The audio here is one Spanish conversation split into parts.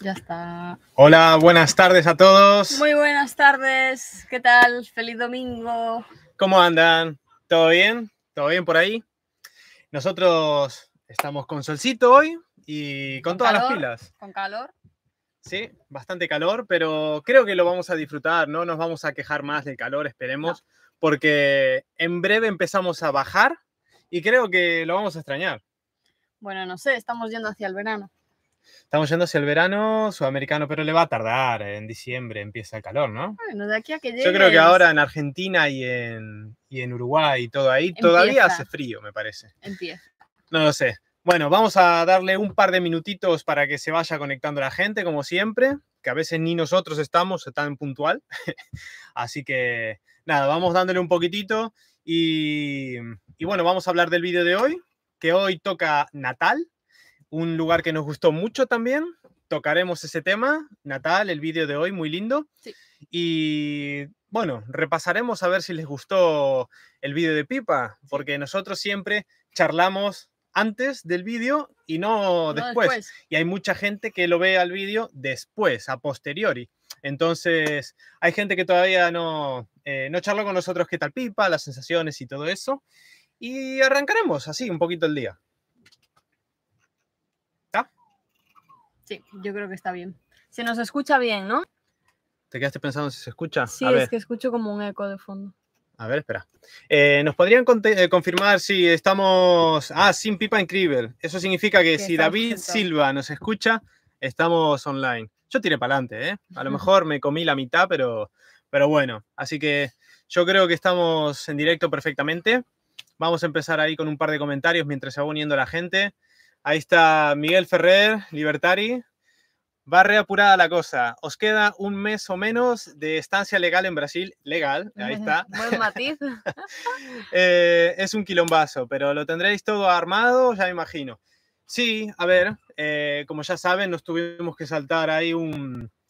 Ya está. Hola, buenas tardes a todos. Muy buenas tardes. ¿Qué tal? Feliz domingo. ¿Cómo andan? ¿Todo bien? ¿Todo bien por ahí? Nosotros estamos con solcito hoy y con, todas las pilas. Con calor. Sí, bastante calor, pero creo que lo vamos a disfrutar, ¿no? Nos vamos a quejar más del calor, esperemos, porque en breve empezamos a bajar y creo que lo vamos a extrañar. Bueno, no sé, estamos yendo hacia el verano. Estamos yendo hacia el verano sudamericano, pero le va a tardar. En diciembre empieza el calor, ¿no? Bueno, de aquí a que llegue. Yo creo que ahora en Argentina y en, y en Uruguay y todo ahí, todavía hace frío, me parece. Empieza. No lo sé. Bueno, vamos a darle un par de minutitos para que se vaya conectando la gente, como siempre, que a veces ni nosotros estamos tan puntual. Así que nada, vamos dándole un poquitito y, y bueno, vamos a hablar del vídeo de hoy, que hoy toca Natal, un lugar que nos gustó mucho también. Tocaremos ese tema, Natal, el vídeo de hoy, muy lindo. Y bueno, repasaremos a ver si les gustó el vídeo de Pipa, porque nosotros siempre charlamos antes del vídeo y no, después. Y hay mucha gente que lo ve al vídeo después, a posteriori. Entonces, hay gente que todavía no, eh, no charló con nosotros qué tal Pipa, las sensaciones y todo eso. Y arrancaremos así un poquito el día. Sí, yo creo que está bien. Se nos escucha bien, ¿no? ¿Te quedaste pensando si se escucha? Sí, es que escucho como un eco de fondo. A ver, espera. Eh, ¿Nos podrían eh, confirmar si estamos. Ah, sin pipa increíble. Eso significa que, si David Silva nos escucha, estamos online. Yo tiré para adelante, ¿eh? A lo mejor me comí la mitad, pero, pero bueno. Así que yo creo que estamos en directo perfectamente. Vamos a empezar ahí con un par de comentarios mientras se va uniendo la gente. Ahí está Miguel Ferrer, Libertari. Va reapurada la cosa. Os queda un mes o menos de estancia legal en Brasil. Legal, ahí está. Buen matiz. Eh, es un quilombazo, pero lo tendréis todo armado, ya imagino. Sí, a ver, eh, como ya saben, nos tuvimos que saltar ahí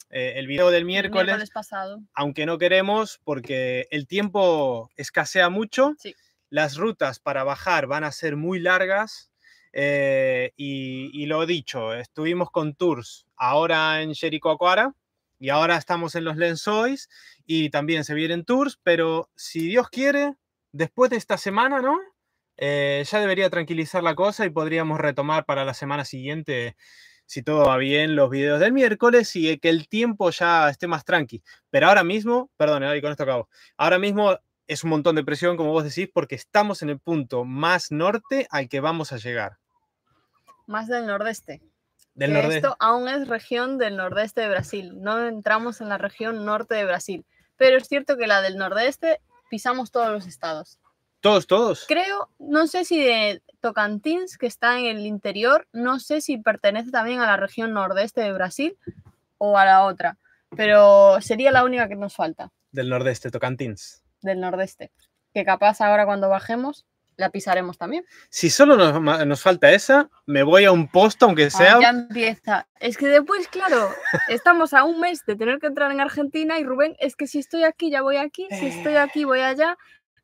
eh, el video del miércoles, miércoles pasado. aunque no queremos porque el tiempo escasea mucho, las rutas para bajar van a ser muy largas, eh, y, y, lo dicho, estuvimos con tours ahora en Acuara y ahora estamos en los Lenzois y también se vienen tours, pero si Dios quiere, después de esta semana, ¿no? Eh, ya debería tranquilizar la cosa y podríamos retomar para la semana siguiente, si todo va bien, los videos del miércoles y eh, que el tiempo ya esté más tranqui. Pero ahora mismo, perdón, con esto acabo, ahora mismo es un montón de presión, como vos decís, porque estamos en el punto más norte al que vamos a llegar. Más del nordeste. Del nordeste. Esto aún es región del nordeste de Brasil. No entramos en la región norte de Brasil. Pero es cierto que la del nordeste pisamos todos los estados. Todos, todos. Creo, no sé si de Tocantins, que está en el interior, no sé si pertenece también a la región nordeste de Brasil o a la otra. Pero sería la única que nos falta. Del nordeste, Tocantins del nordeste, que capaz ahora cuando bajemos la pisaremos también. Si solo nos, falta esa, me voy a un posto, aunque sea. ya empieza. Es que después, claro, estamos a un mes de tener que entrar en Argentina y Rubén, es que si estoy aquí, ya voy aquí, si eh. estoy aquí, voy allá.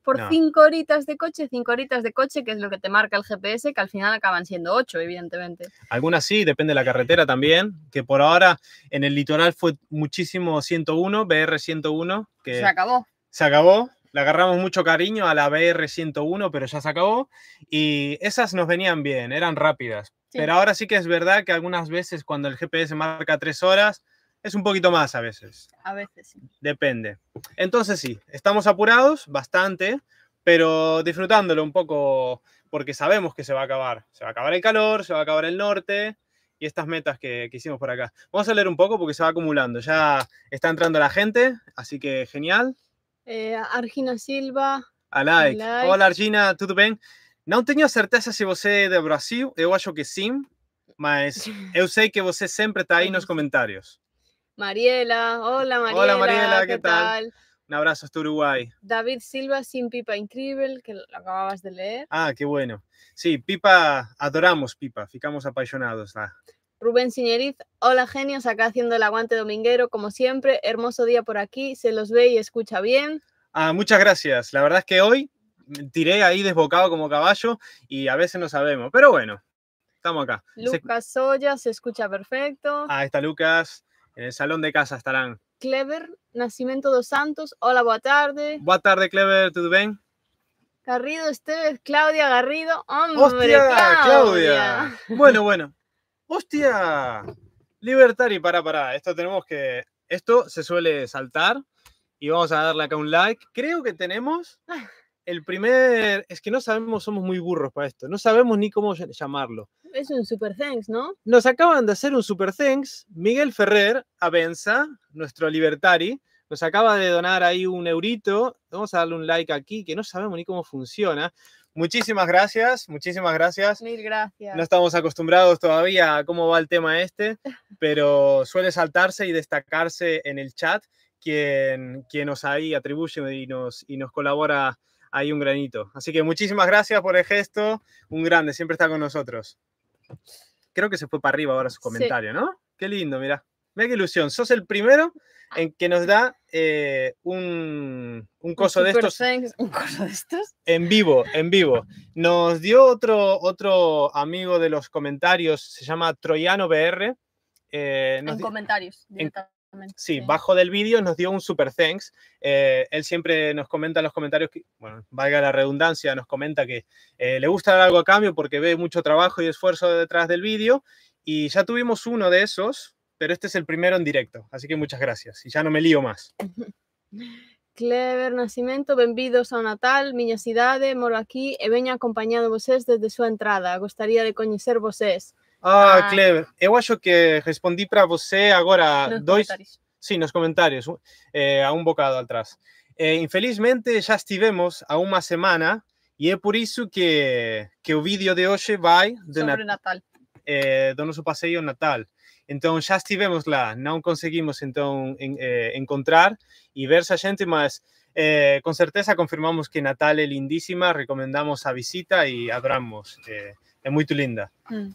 Por cinco horitas de coche, cinco horitas de coche, que es lo que te marca el GPS, que al final acaban siendo ocho, evidentemente. Algunas sí, depende de la carretera también, que por ahora en el litoral fue muchísimo 101, BR 101, que se acabó se acabó. Le agarramos mucho cariño a la BR-101, pero ya se acabó. Y esas nos venían bien, eran rápidas. Pero ahora sí que es verdad que algunas veces cuando el GPS marca tres horas, es un poquito más a veces. A veces sí. Depende. Entonces sí, estamos apurados bastante, pero disfrutándolo un poco porque sabemos que se va a acabar. Se va a acabar el calor, se va a acabar el norte y estas metas que, que hicimos por acá. Vamos a leer un poco porque se va acumulando. Ya está entrando la gente, así que genial. Eh, Argina Silva. Hola Like. Argina, tudo bien? No tenía certeza si você es de Brasil, eh, yo acho que sí, mas eu sé que você siempre está en los comentarios. Mariela, hola Mariela. Hola Mariela, ¿qué, tal? Un abrazo hasta Uruguay. David Silva sin Pipa Increíble, que lo acababas de leer. Ah, qué bueno. Sí, Pipa, adoramos Pipa, ficamos apasionados. Ah. Rubén Siñeriz, hola genios, acá haciendo el aguante dominguero, como siempre, hermoso día por aquí, se los ve y escucha bien. Ah, muchas gracias, la verdad es que hoy tiré ahí desbocado como caballo y a veces no sabemos, pero bueno, estamos acá. Lucas Soya, se escucha perfecto. Ah, está Lucas, en el salón de casa estarán. Clever, Nacimiento dos Santos, hola, buenas tarde. Buenas tarde, Clever, ¿todo bien? Garrido Esteves, Claudia Garrido, hombre, Claudia. Bueno, bueno, ¡Hostia! Libertari, para, para. Esto tenemos que. Esto se suele saltar. Y vamos a darle acá un like. Creo que tenemos ah. el primer. Es que no sabemos, somos muy burros para esto. No sabemos ni cómo llamarlo. Es un super thanks, ¿no? Nos acaban de hacer un super thanks. Miguel Ferrer, Avenza, nuestro Libertari, nos acaba de donar ahí un eurito. Vamos a darle un like aquí, que no sabemos ni cómo funciona muchísimas gracias, muchísimas gracias. Mil gracias. No estamos acostumbrados todavía a cómo va el tema este, pero suele saltarse y destacarse en el chat quien, quien nos ahí atribuye y nos, y nos colabora ahí un granito. Así que muchísimas gracias por el gesto, un grande, siempre está con nosotros. Creo que se fue para arriba ahora su comentario, ¿no? Qué lindo, mira. Mira qué ilusión. Sos el primero ah. en que nos da eh, un, un, coso de estos. ¿Un coso de estos? En vivo, en vivo. Nos dio otro, otro amigo de los comentarios, se llama Troyano BR. Eh, en comentarios, directamente. sí, bajo del vídeo nos dio un super thanks. Eh, él siempre nos comenta en los comentarios, que, bueno, valga la redundancia, nos comenta que le gusta dar algo a cambio porque ve mucho trabajo y esfuerzo detrás del vídeo. Y ya tuvimos uno de esos, pero este es el primero en directo, así que muchas gracias y ya no me lío más. Clever nacimiento, bienvenidos a Natal, miña cidade, moro aquí e veño acompañado vos desde su entrada. Gustaría de coñecer ustedes. Ah, ah, Clever, eu eh, acho que respondí para vos ahora dos... Sí, nos los eh, a un bocado atrás. Eh, infelizmente ya estivemos a una semana y es por isso que, que o vídeo de hoy va de Sobre Natal. Eh, do paseo Natal. Entonces ya estivemos lá, no conseguimos entonces eh, encontrar y ver a gente, mas eh, con certeza confirmamos que Natal es lindísima, recomendamos a visita y abramos eh, es muy linda. Mm.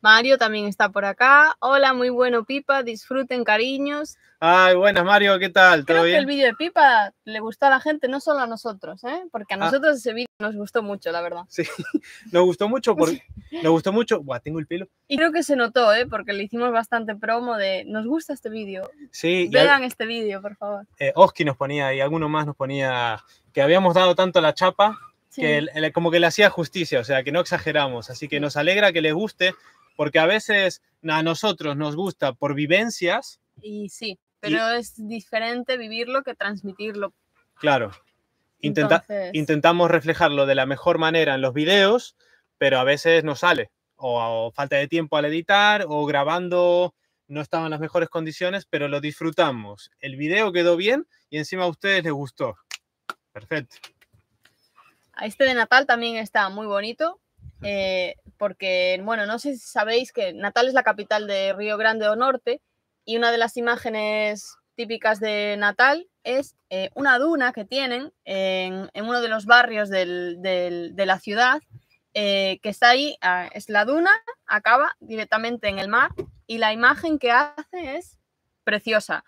Mario también está por acá. Hola, muy bueno, Pipa. Disfruten, cariños. Ay, buenas, Mario, ¿qué tal? ¿Todo Creo que el vídeo de Pipa le gustó a la gente, no solo a nosotros, ¿eh? Porque a ah. nosotros ese vídeo nos gustó mucho, la verdad. Sí, nos gustó mucho porque nos gustó mucho. Buah, tengo el pelo. Y creo que se notó, ¿eh? Porque le hicimos bastante promo de nos gusta este vídeo. Sí. Vean este vídeo, por favor. Eh, Oski nos ponía y alguno más nos ponía que habíamos dado tanto la chapa. Que como que le hacía justicia, o sea, que no exageramos. Así que nos alegra que les guste porque a veces a nosotros nos gusta por vivencias. Y sí, pero es diferente vivirlo que transmitirlo. Claro. Intentamos reflejarlo de la mejor manera en los videos, pero a veces no sale. O, falta de tiempo al editar, o grabando no estaban las mejores condiciones, pero lo disfrutamos. El video quedó bien y encima a ustedes les gustó. Perfecto. Este de Natal también está muy bonito porque, bueno, no sé si sabéis que Natal es la capital de Río Grande o Norte y una de las imágenes típicas de Natal es eh, una duna que tienen en, uno de los barrios de la ciudad, eh, que está ahí, ah, es la duna, acaba directamente en el mar y la imagen que hace es preciosa.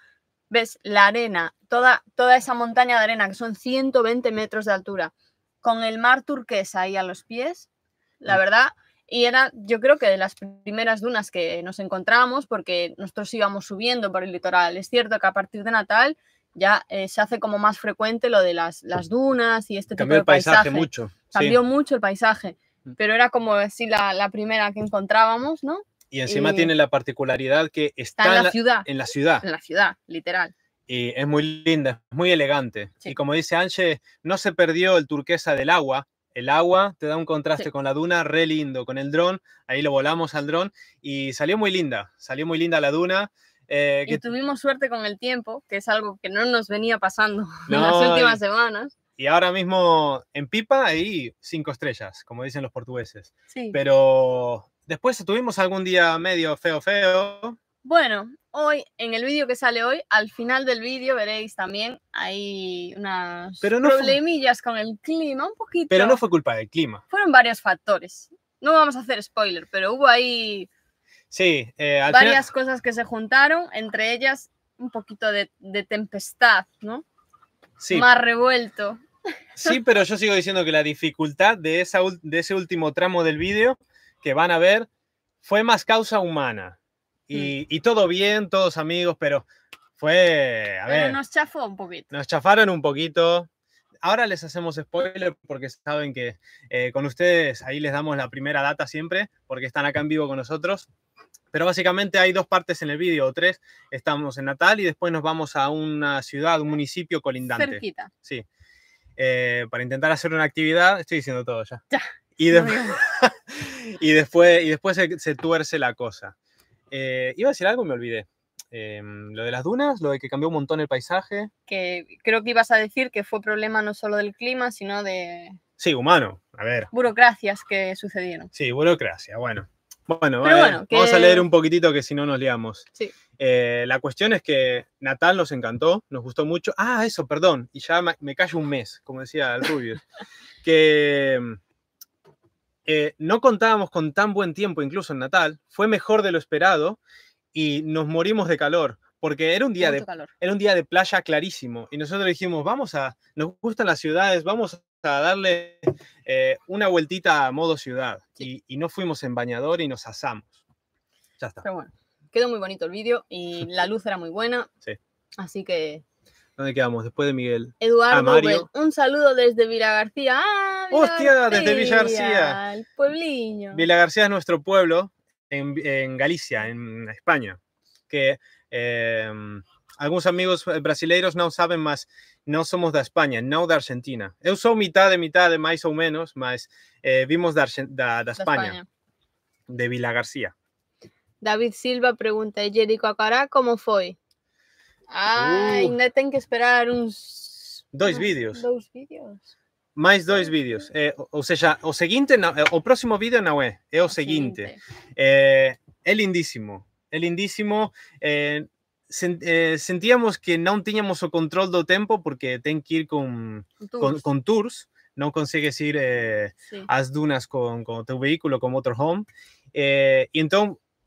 Ves la arena, toda, toda esa montaña de arena, que son 120 metros de altura, con el mar turquesa ahí a los pies, la mm. verdad y era yo creo que de las primeras dunas que nos encontrábamos porque nosotros íbamos subiendo por el litoral. Es cierto que a partir de Natal ya eh, se hace como más frecuente lo de las, las dunas y este tipo de paisaje. mucho. Cambió mucho el paisaje, mm. pero era como si la, primera que encontrábamos, ¿no? Y encima tiene la particularidad que está, en, la, ciudad. en la ciudad. la ciudad, literal y es muy linda, muy elegante. Y como dice Anche, no se perdió el turquesa del agua, el agua, te da un contraste con la duna, re lindo, con el dron, ahí lo volamos al dron y salió muy linda, salió muy linda la duna. Eh, que... tuvimos suerte con el tiempo, que es algo que no nos venía pasando en las últimas semanas. Y ahora mismo en Pipa hay cinco estrellas, como dicen los portugueses. Sí. Pero después tuvimos algún día medio feo, feo. Bueno, hoy, en el vídeo que sale hoy, al final del vídeo veréis también hay unas problemillas con el clima, un poquito. Pero no fue culpa del clima. Fueron varios factores. No vamos a hacer spoiler, pero hubo ahí sí, eh, varias cosas que se juntaron, entre ellas un poquito de, tempestad, ¿no? Sí. Más revuelto. Sí, pero yo sigo diciendo que la dificultad de, de ese último tramo del vídeo que van a ver fue más causa humana. Mm. y, todo bien, todos amigos, pero fue. A ver, nos chafó un poquito. Nos chafaron un poquito. Ahora les hacemos spoiler porque saben que eh, con ustedes ahí les damos la primera data siempre, porque están acá en vivo con nosotros. Pero básicamente hay dos partes en el vídeo, o tres. Estamos en Natal y después nos vamos a una ciudad, un municipio colindante. Cerquita. Sí. Eh, para intentar hacer una actividad, estoy diciendo todo ya. Ya. Y después, y después, se tuerce la cosa. Eh, iba a decir algo y me olvidé. Em, lo de las dunas, lo de que cambió un montón el paisaje. Que creo que ibas a decir que fue problema no solo del clima, sino de... Sí, humano, a ver. Burocracias que sucedieron. Sí, burocracia, bueno. Bueno, vamos a leer un poquitito que si no nos liamos. Sí. Eh, la cuestión es que Natal nos encantó, nos gustó mucho. Ah, eso, perdón, y ya me callo un mes, como decía el Rubio. que eh, no contábamos con tan buen tiempo, incluso en Natal, fue mejor de lo esperado y nos morimos de calor, porque era un día, de, era un día de playa clarísimo y nosotros dijimos, vamos a, nos gustan las ciudades, vamos a darle eh, una vueltita a modo ciudad y, y, no fuimos en bañador y nos asamos. Ya está. Pero bueno, quedó muy bonito el vídeo y la luz era muy buena. Sí. Así que ¿Dónde quedamos? Después de Miguel. Ah, Eduardo, un saludo desde Villa García. ¡Ah, ¡Hostia! desde Villa García. El Villa García es nuestro pueblo en, Galicia, en España. Que em, algunos amigos eh, brasileiros no saben más, no somos de España, no de Argentina. Yo soy mitad de mitad, más o menos, más eh, vimos de, España, de Villa García. David Silva pregunta, y Jerico Acará, cómo fue Ai, uh. ainda que esperar unos... dos vídeos. más vídeos. Mais dos vídeos. O sea, seja, o siguiente eh, o próximo vídeo no es, es o, siguiente seguinte. el eh, lindísimo eh, sentíamos que no teníamos o control do tempo porque ten que ir con tours, no consigues ir a las dunas con tu vehículo, con motorhome.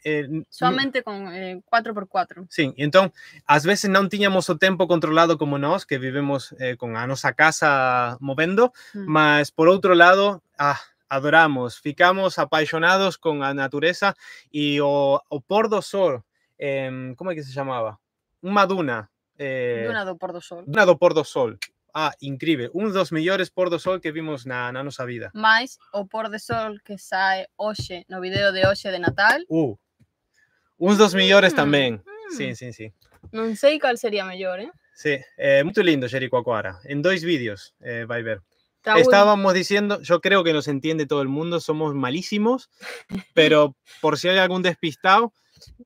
Eh, Solamente con 4x4. Eh, sí, entonces a veces no teníamos o tempo controlado como nos que vivimos eh, con a casa moviendo mm. por otro lado, ah, adoramos, ficamos apaixonados con la naturaleza y o, o sol, em, ¿cómo es que se llamaba? Una duna. duna do por sol. Duna do por sol. Ah, increíble. de dos mejores por do sol que vimos na, na vida. Mais o por do sol que sae oye no video de hoy de Natal. Uh, unos dos millones mm, también, mm. sí, sí, sí. No sé cuál sería mejor ¿eh? Sí, muy eh, muy lindo Jericoacoara. en dos vídeos eh, va a ver. Estábamos diciendo, yo creo que nos entiende todo el mundo, somos malísimos, pero por si hay algún despistado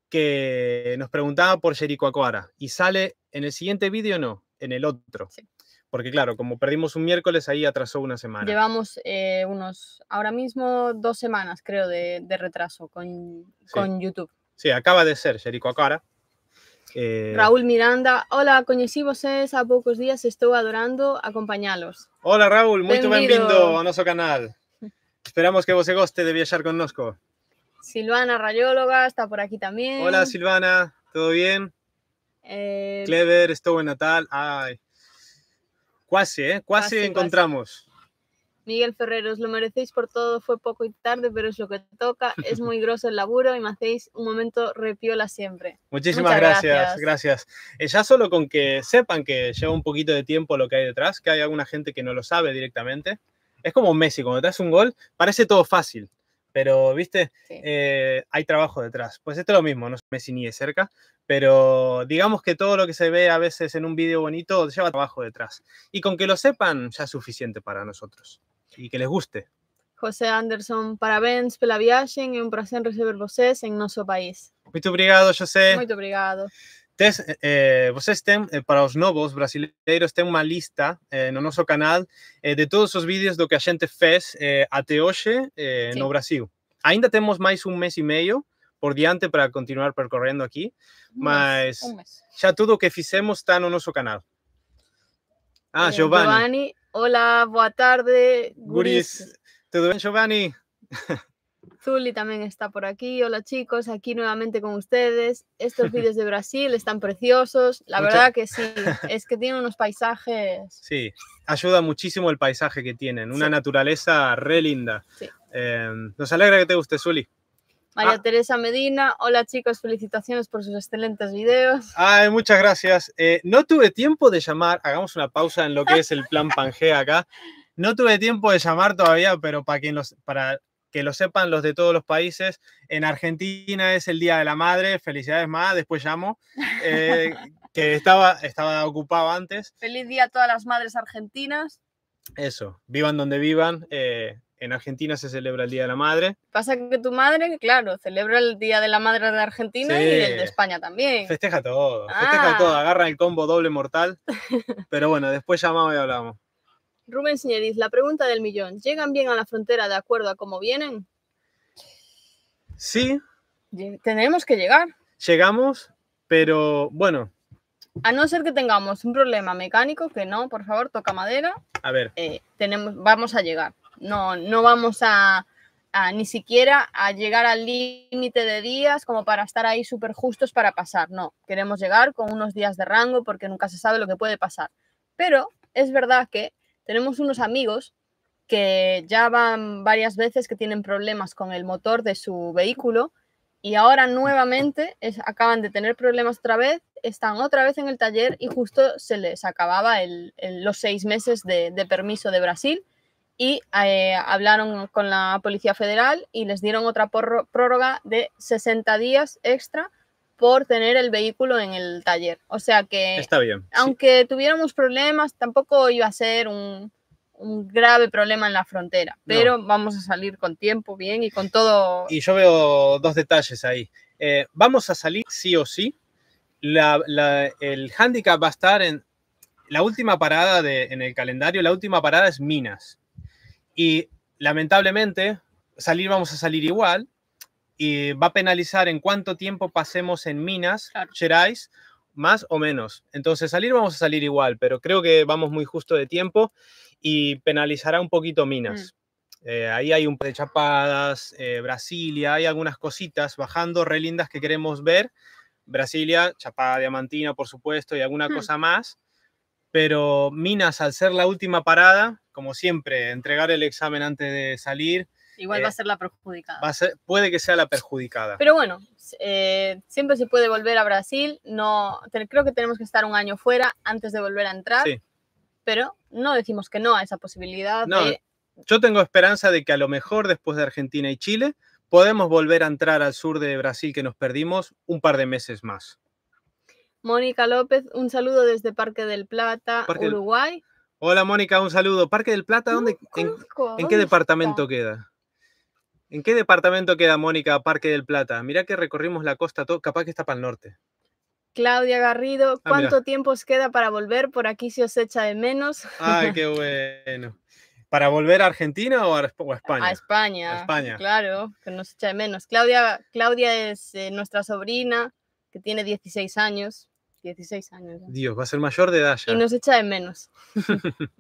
que nos preguntaba por Jericoacoara y sale en el siguiente vídeo, no, en el otro. Porque claro, como perdimos un miércoles, ahí atrasó una semana. Llevamos eh, unos, ahora mismo, dos semanas creo de, retraso con, con YouTube. Sí, acaba de ser Xerico Acara. Eh, Raúl Miranda, hola, coñecí hace a pocos días, estoy adorando acompañalos. Hola Raúl, muy bienvenido a nuestro canal. Esperamos que vos guste de con connosco. Silvana Rayóloga está por aquí también. Hola Silvana, todo bien? Eh, Clever, estuvo en Natal. ay, casi, eh? encontramos. Miguel Ferreros, lo merecéis por todo, fue poco y tarde, pero es lo que toca, es muy groso el laburo y me hacéis un momento repiola siempre. Muchísimas gracias, gracias. Eh, ya solo con que sepan que lleva un poquito de tiempo lo que hay detrás, que hay alguna gente que no lo sabe directamente. Es como Messi, cuando te un gol, parece todo fácil, pero, viste, eh, hay trabajo detrás. Pues esto es lo mismo, no Messi ni de cerca, pero digamos que todo lo que se ve a veces en un vídeo bonito lleva trabajo detrás. Y con que lo sepan ya es suficiente para nosotros y que les guste. José Anderson, parabéns pela viagem e un prazer receber vocês em nosso país. Muito obrigado, José. Muito obrigado. Tes, eh, vocês eh, para os novos brasileiros, tem uma lista en eh, no nosso canal eh, de todos os vídeos do que a gente fez até hoje no Brasil. Ainda temos mais um mês e meio por diante para continuar percorrendo aqui, mas todo já tudo que fizemos está no nosso canal. Ah, Giovanni Hola, buenas tardes. Guris, ¿te bien, Giovanni? Zuli también está por aquí. Hola chicos, aquí nuevamente con ustedes. Estos vídeos de Brasil están preciosos. La verdad que sí, es que tiene unos paisajes. Sí, ayuda muchísimo el paisaje que tienen, una naturaleza re linda. Eh, nos alegra que te guste, Zuli. Ah. María Teresa Medina, hola chicos, felicitaciones por sus excelentes videos. Ay, muchas gracias. Eh, no tuve tiempo de llamar, hagamos una pausa en lo que es el plan Pangea acá. No tuve tiempo de llamar todavía, pero para, quien los, para que lo sepan los de todos los países, en Argentina es el Día de la Madre, felicidades más, después llamo. Eh, que estaba, estaba ocupado antes. Feliz día a todas las madres argentinas. Eso, vivan donde vivan, eh, en Argentina se celebra el Día de la Madre. Pasa que tu madre, claro, celebra el Día de la Madre de Argentina y el de España también. Festeja todo, festeja ah. todo, agarra el combo doble mortal. Pero bueno, después llamamos y hablamos. Rubén Señeriz, la pregunta del millón. ¿Llegan bien a la frontera de acuerdo a cómo vienen? Sí. Tenemos que llegar. Llegamos, pero bueno. A no ser que tengamos un problema mecánico, que no, por favor, toca madera. A ver. Eh, tenemos, vamos a llegar. No, no vamos a, ni siquiera a llegar al límite de días como para estar ahí súper justos para pasar. No, queremos llegar con unos días de rango porque nunca se sabe lo que puede pasar. Pero es verdad que tenemos unos amigos que ya van varias veces que tienen problemas con el motor de su vehículo y ahora nuevamente acaban de tener problemas otra vez, están otra vez en el taller y justo se les acababa los seis meses de permiso de Brasil y eh, hablaron con la Policía Federal y les dieron otra prórroga de 60 días extra por tener el vehículo en el taller. O sea que, aunque tuviéramos problemas, tampoco iba a ser un, un grave problema en la frontera, pero vamos a salir con tiempo, bien y con todo. Y yo veo dos detalles ahí. Eh, vamos a salir sí o sí. el hándicap va a estar en la última parada de, en el calendario, la última parada es Minas. Y lamentablemente, salir vamos a salir igual y va a penalizar en cuánto tiempo pasemos en Minas claro. más o menos. Entonces, salir vamos a salir igual, pero creo que vamos muy justo de tiempo y penalizará un poquito Minas. Mm. Eh, ahí hay un par de chapadas, eh, Brasilia, hay algunas cositas bajando relindas que queremos ver. Brasilia, Chapada Diamantina, por supuesto, y alguna mm. cosa más. Pero Minas, al ser la última parada, como siempre, entregar el examen antes de salir. Igual va a eh, ser la perjudicada. puede que sea la perjudicada. Pero bueno, eh, siempre se puede volver a Brasil. No, creo que tenemos que estar un año fuera antes de volver a entrar. Pero no decimos que no a esa posibilidad. No, Yo tengo esperanza de que a lo mejor después de Argentina y Chile podemos volver a entrar al sur de Brasil que nos perdimos un par de meses más. Mónica López, un saludo desde Parque del Plata, Uruguay. Hola Mónica, un saludo. Parque del Plata, ¿dónde, en, qué departamento queda? ¿En qué departamento queda Mónica Parque del Plata? Mirá que recorrimos la costa, todo, capaz que está para el norte. Claudia Garrido, ah, ¿cuánto tiempo os queda para volver? Por aquí si os echa de menos. Ay, qué bueno. ¿Para volver a Argentina o a, España? A España. A España. Claro, que nos echa de menos. Claudia, Claudia es eh, nuestra sobrina, que tiene 16 años. 16 años. Dios, va a ser mayor de edad ya. Y nos echa de menos.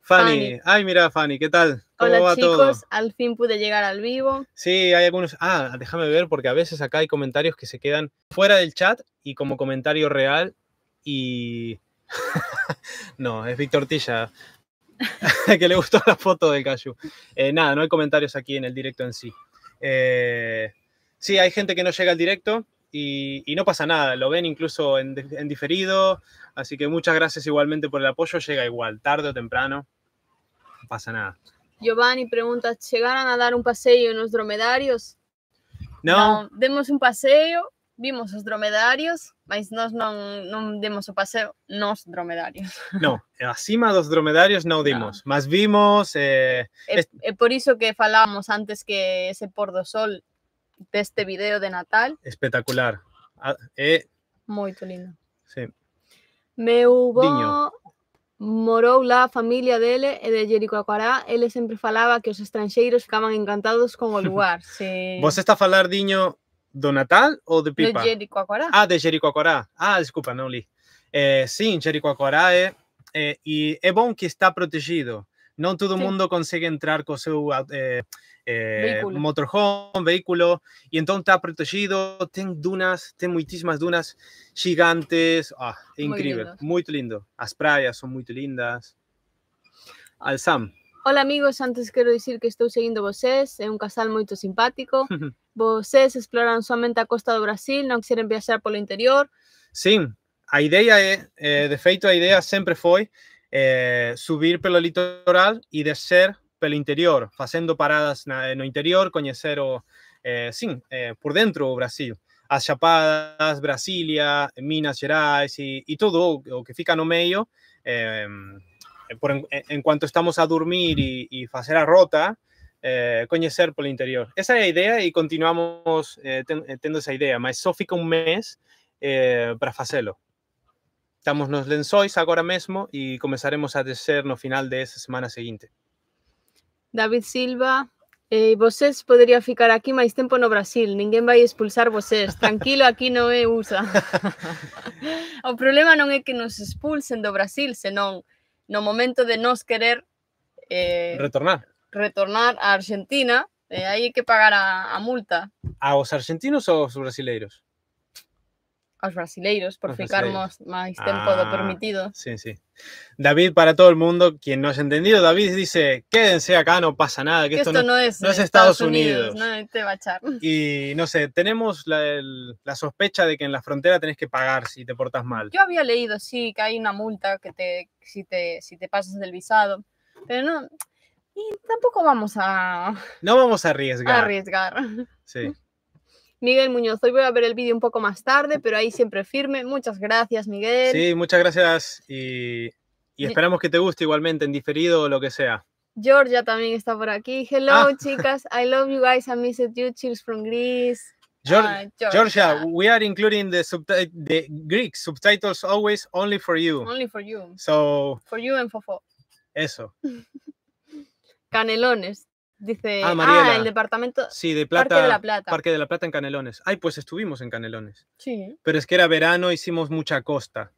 Fanny. Ay, mira, Fanny, ¿qué tal? Hola chicos, al fin pude llegar al vivo. Sí, hay algunos. Ah, déjame ver, porque a veces acá hay comentarios que se quedan fuera del chat y como comentario real. Y. no, es Víctor Tilla, que le gustó la foto del Cayu. Eh, nada, no hay comentarios aquí en el directo en sí. Eh, sí, hay gente que no llega al directo y, no pasa nada, lo ven incluso en, diferido, así que muchas gracias igualmente por el apoyo, llega igual, tarde o temprano, no pasa nada. Giovanni pregunta, ¿llegaron a dar un paseo en los dromedarios? No. demos un paseo, vimos los dromedarios, mas nós demos un paseo nos dromedarios. No, encima los dromedarios no dimos, más vimos... Eh, es por eso que falábamos antes que ese por do sol deste vídeo de Natal. Espectacular. É ah, eh. moito lindo. Sí. Meu bo Diño. morou lá a familia dele e eh, de Acuará. ele sempre falaba que os estranxeiros ficaban encantados con o lugar. sí. Vos está a falar, Diño, do Natal ou de Pipa? De Acuará. Ah, de Acuará. Ah, desculpa, non li. Eh, sí, Jericoacoará é, é, eh, e é bom que está protegido. No todo el mundo consigue entrar con su eh, eh, motorhome, vehículo, y entonces está protegido. Ten dunas, ten muchísimas dunas gigantes. Ah, increíble, muy, lindo. Las playas son muy lindas. Al Sam. Hola amigos, antes quiero decir que estoy seguindo vosés, es un casal muy simpático. vosés exploran solamente a costa de Brasil, no quieren viajar por el interior. Sí, la idea es, eh, de feito, a idea siempre fue, eh, subir pelo litoral y descer pelo interior, haciendo paradas en el interior, conocer o, eh, eh, por dentro Brasil. As Chapadas, Brasilia, Minas Gerais y todo lo o, que fica no medio. eh, por, en, cuanto estamos a dormir y hacer la rota, eh, por el interior. Esa es la idea y continuamos eh, teniendo esa idea, mas solo fica un mes eh, para hacerlo. Estamos nos lençóis ahora mismo y comenzaremos a descer no final esa semana siguiente. David Silva, eh, vocês ficar aquí más tempo no Brasil, va a expulsar vocês, tranquilo, aquí no e USA. El problema no es que nos expulsen de Brasil, en no momento de nos querer eh, retornar retornar a Argentina, eh, ahí aí que pagar a, a los argentinos argentinos ou os brasileiros? los brasileiros por ficar más tiempo de ah, permitido. Sí, sí. David, para todo el mundo, quien no ha entendido, David dice, quédense acá, no pasa nada, que, esto, no, es, no es eh, Estados, Unidos. te este va a echar. Y no sé, tenemos la, la, sospecha de que en la frontera tenés que pagar si te portas mal. Yo había leído, sí, que hay una multa que te, si, te, si te pasas del visado, pero no, y tampoco vamos a... No vamos a arriesgar. A arriesgar. Sí. Miguel Muñoz, hoy voy a ver el vídeo un poco más tarde, pero ahí siempre firme. Muchas gracias, Miguel. Sí, muchas gracias y, esperamos que te guste igualmente, en diferido o lo que sea. Georgia también está por aquí. Hello, ah. chicas. I love you guys. I miss you. Cheers from Greece. Georgia. Ah, we are including the Greek subtitles always only for you. Only for you. So for you and for Fofo. Eso. Canelones. Dice, ah, ah el departamento. de Plata. Parque de la Plata. Parque de la Plata en Canelones. Ay, pues estuvimos en Canelones. Sí. Pero es que era verano, hicimos mucha costa.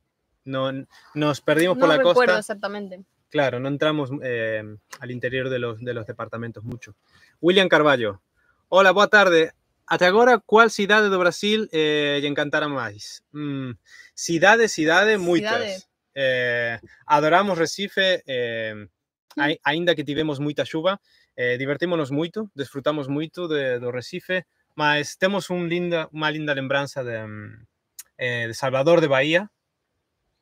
No, nos perdimos por la costa. No recuerdo exactamente. Claro, no entramos eh, al interior de los, de los departamentos mucho. William Carballo. Hola, boa tarde. Hasta ahora, ¿cuál ciudad de Brasil le eh, encantará más? Mm, ciudades, ciudades, muchas. Eh, adoramos Recife, eh, Mm. ainda que tivemos mucha chuva, eh, divertimos mucho, disfrutamos desfrutamos de, do Recife, mas tenemos una linda, una linda lembranza mm, eh, de, Salvador de Bahía.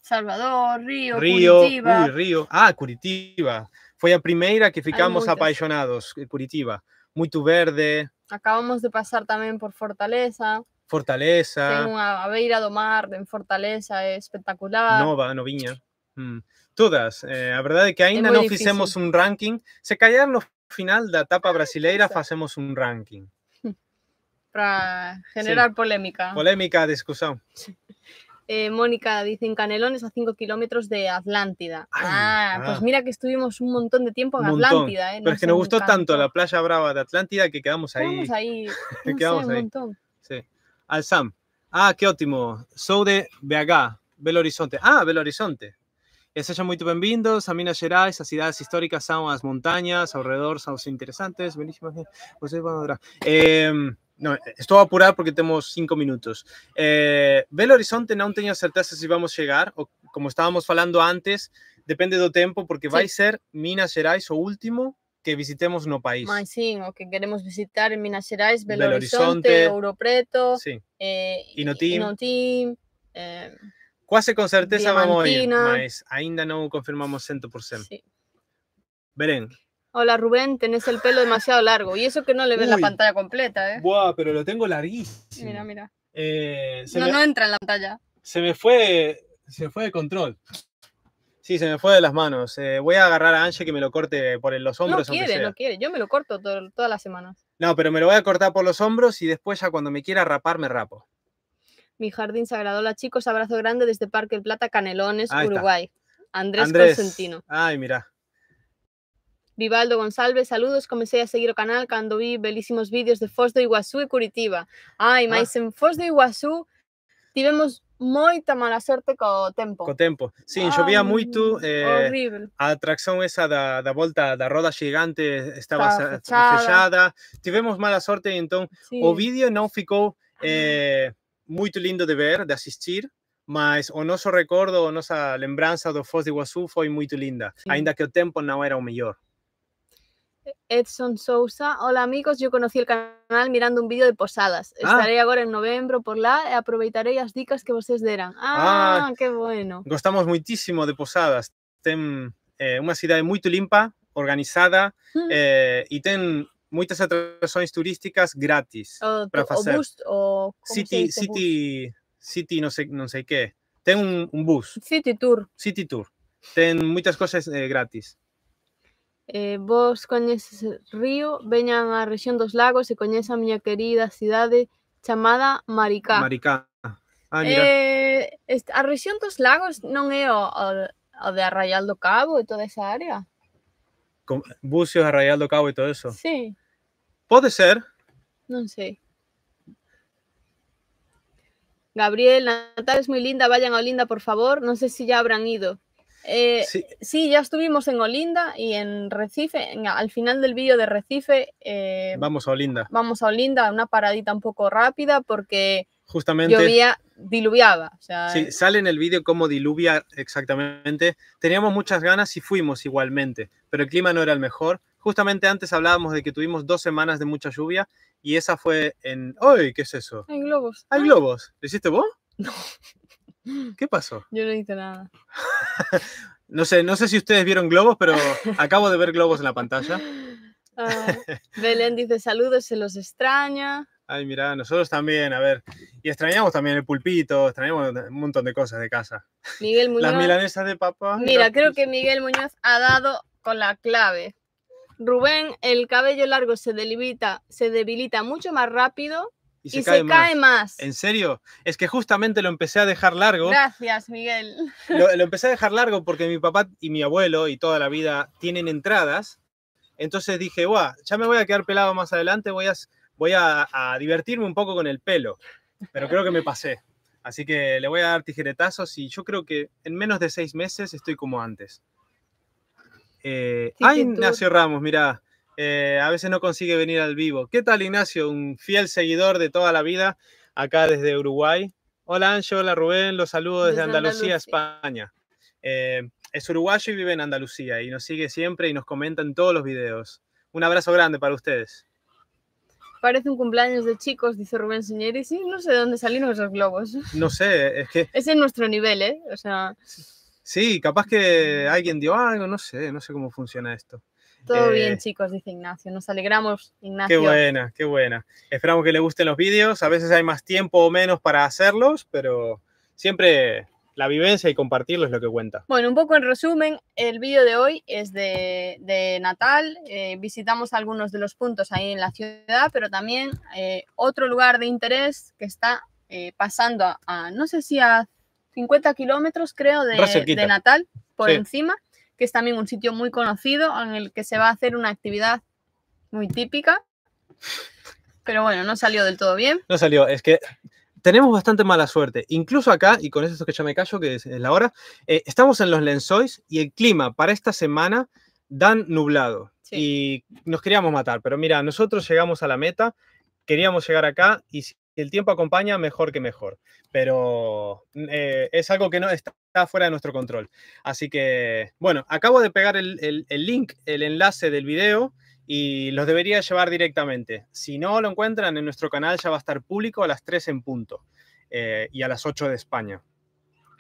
Salvador, Río, Río, Curitiba. Ah, Curitiba. Fue la primera que ficamos apaixonados, eh, Curitiba. Muito verde. Acabamos de pasar también por Fortaleza. Fortaleza. En unha beira do mar en Fortaleza, espectacular. Nova, noviña. Mm todas. la eh, verdad es que ainda no hicimos un ranking. Se callar no final la etapa brasileira hacemos un ranking. Para generar polémica. Polémica, discusión. Eh, Mónica dice en dicen Canelones a 5 kilómetros de Atlántida. ah, pues ah. mira que estuvimos un montón de tiempo en Atlántida. Eh, Pero es que nos gustó tanto la playa brava de Atlántida que quedamos ahí. Quedamos ahí. ahí. montón. Al Sam. Ah, qué ótimo. Soy de BH, Belo Horizonte. Ah, Belo Horizonte. Sean muy bienvenidos a Minas Gerais, a ciudades históricas a montañas, alrededor, alrededor son los interesantes, eh, Pues em, Estoy apurado a apurar porque tenemos cinco minutos. Eh, Belo Horizonte no tenía certeza si vamos a llegar o, como estábamos hablando antes, depende del tiempo porque va a ser Minas Gerais o último que visitemos no país. sí, o que queremos visitar en Minas Gerais, Belo, Horizonte, Ouro Preto, sí. Eh, Inotim. Quase con certeza vamos a ir, ainda no confirmamos 100%. Belén. Hola Rubén, tenés el pelo demasiado largo. Y eso que no le ves la pantalla completa, ¿eh? Buah, pero lo tengo larguísimo. Mira, mira. Eh, no, no entra en la pantalla. Se me fue, se fue de control. Sí, se me fue de las manos. Eh, voy a agarrar a Ange que me lo corte por los hombros. No quiere, no quiere. Yo me lo corto todas las semanas. No, pero me lo voy a cortar por los hombros y después ya cuando me quiera rapar me rapo. Mi jardín sagrado. Hola chicos, abrazo grande desde Parque El Plata, Canelones, Uruguay. Andrés, Andrés, Ay, mira. Vivaldo González, saludos, Comencé a seguir el canal cuando vi bellísimos vídeos de Foz de Iguazú y Curitiba. Ay, ah. más en Foz de Iguazú tivemos moita mala suerte con tempo. Co tempo. llovía llovía tú eh, horrible. A atracción esa da, vuelta de la roda gigante estaba, fechada. Tivemos mala suerte y entonces o vídeo no ficou muy lindo de ver, de asistir, mas o recuerdo, recordo, o nuestra lembranza do Foz de Iguazú fue muy linda, aunque ainda que o tempo no era el mejor. E-, Edson Sousa. Hola amigos, yo conocí el canal mirando un vídeo de posadas. Ah. Estaré ahora en noviembre por la y e las las dicas que vocês deran. Ah, ah, qué bueno. Gostamos muchísimo de posadas. es eh, una ciudad muy limpia, limpa, organizada mm. eh, y tiene moitas atraccións turísticas gratis ah, para facer. O bus, o, City, City, bus? City, non sei, non sei que. Ten un, un bus. City Tour. City Tour. Ten moitas cosas eh, gratis. Eh, vos coñeces Río, veñan á rexión dos lagos e coñece a miña querida cidade chamada Maricá. Maricá. Ah, Eh, a rexión dos lagos non é o, o, o de Arraial do Cabo e toda esa área? Bucios, a Cabo y todo eso. Sí. Puede ser. No sé. Gabriel, Natal es muy linda, vayan a Olinda, por favor. No sé si ya habrán ido. Eh, sí. ya estuvimos en Olinda y en Recife. al final del vídeo de Recife. Eh, vamos a Olinda. Vamos a Olinda, una paradita un poco rápida porque. Justamente. Llovía diluviada. sí, sale en el vídeo cómo diluvia exactamente. Teníamos muchas ganas y fuimos igualmente, pero el clima no era el mejor. Justamente antes hablábamos de que tuvimos dos semanas de mucha lluvia y esa fue en... ¡Uy! ¿Qué es eso? Hay globos. Hay ah. globos. ¿Lo hiciste vos? No. ¿Qué pasó? Yo no hice nada. no, sé, no sé si ustedes vieron globos, pero acabo de ver globos en la pantalla. Ah, Belén dice saludos, se los extraña. Ay, mira, nosotros también, a ver. Y extrañamos también el pulpito, extrañamos un montón de cosas de casa. Miguel Muñoz. Las milanesas de papá. Mira, creo que Miguel Muñoz ha dado con la clave. Rubén, el cabello largo se debilita, se debilita mucho más rápido y se, cae, más. ¿En serio? Es que justamente lo empecé a dejar largo. Gracias, Miguel. lo, empecé a dejar largo porque mi papá y mi abuelo y toda la vida tienen entradas. Entonces dije, guau, ya me voy a quedar pelado más adelante, voy a voy a, divertirme un poco con el pelo, pero creo que me pasé. Así que le voy a dar tijeretazos y yo creo que en menos de seis meses estoy como antes. Eh, ay, Ignacio Ramos, mira, eh, a veces no consigue venir al vivo. ¿Qué tal, Ignacio? Un fiel seguidor de toda la vida, acá desde Uruguay. Hola, Ancho, hola, Rubén, los saludo desde, Andalucía, España. Eh, es uruguayo y vive en Andalucía y nos sigue siempre y nos comenta en todos los videos. Un abrazo grande para ustedes. Parece un cumpleaños de chicos, dice Rubén Señeri. Sí, no sé de dónde salieron esos globos. No sé, es que. Es en nuestro nivel, ¿eh? O sea. Sí, capaz que alguien dio algo, no sé, no sé cómo funciona esto. Todo eh, bien, chicos, dice Ignacio. Nos alegramos, Ignacio. Qué buena, qué buena. Esperamos que le gusten los vídeos. A veces hay más tiempo o menos para hacerlos, pero siempre la vivencia y compartirlo es lo que cuenta. Bueno, un poco en resumen, el vídeo de hoy es de, Natal. Eh, visitamos algunos de los puntos ahí en la ciudad, pero también eh, otro lugar de interés que está eh, pasando a, no sé si a 50 kilómetros, creo, de, de, Natal, por encima, que es también un sitio muy conocido en el que se va a hacer una actividad muy típica. Pero bueno, no salió del todo bien. No salió, es que tenemos bastante mala suerte. Incluso acá, y con eso es que ya me callo, que es, la hora, eh, estamos en los Lenzois y el clima para esta semana dan nublado. Y nos queríamos matar, pero mira, nosotros llegamos a la meta, queríamos llegar acá y el tiempo acompaña, mejor que mejor. Pero mm, eh, es algo que no está fuera de nuestro control. Así que, bueno, acabo de pegar el, el, el link, el enlace del video y los debería llevar directamente. Si no lo encuentran, en nuestro canal ya va a estar público a las 3 en punto eh, y a las 8 de España.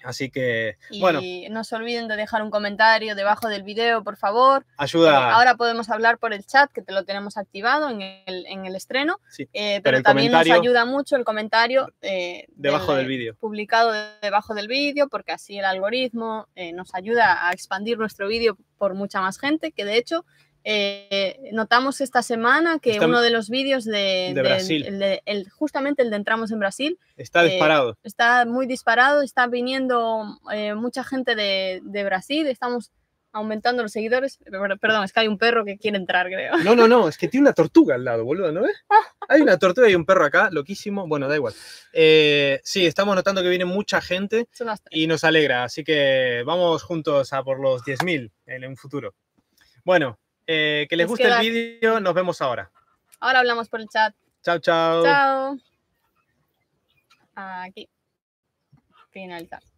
Así que, y bueno. no se olviden de dejar un comentario debajo del video, por favor. Ayuda. ahora podemos hablar por el chat, que te lo tenemos activado en el, estreno. Sí, eh, pero, también nos ayuda mucho el comentario. Eh, debajo del, del vídeo. Publicado debajo del vídeo, porque así el algoritmo nos ayuda a expandir nuestro vídeo por mucha más gente, que de hecho eh, notamos esta semana que uno de los vídeos de, justamente el de Entramos en Brasil, está eh, disparado. Está muy disparado, está viniendo eh, mucha gente de, Brasil, estamos aumentando los seguidores. Perdón, es que hay un perro que quiere entrar, creo. No, no, no, es que tiene una tortuga al lado, boludo, ¿no ves? Hay una tortuga y un perro acá, loquísimo. Bueno, da igual. sí, estamos notando que viene mucha gente y nos alegra, así que vamos juntos a por los 10.000 en un futuro. Bueno, eh, que les guste el vídeo. Nos vemos ahora. Ahora hablamos por el chat. Chao, chao. Chao. Aquí. Finalizar.